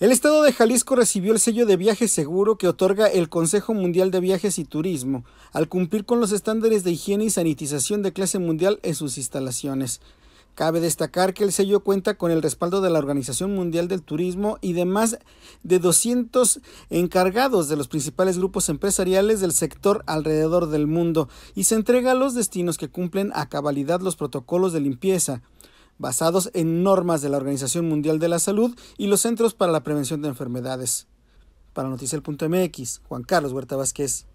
El estado de Jalisco recibió el sello de viaje seguro que otorga el Consejo Mundial de Viajes y Turismo, al cumplir con los estándares de higiene y sanitización de clase mundial en sus instalaciones. Cabe destacar que el sello cuenta con el respaldo de la Organización Mundial del Turismo y de más de 200 encargados de los principales grupos empresariales del sector alrededor del mundo y se entrega a los destinos que cumplen a cabalidad los protocolos de limpieza, basados en normas de la Organización Mundial de la Salud y los Centros para la Prevención de Enfermedades. Para Noticiel.mx, Juan Carlos Huerta Vázquez.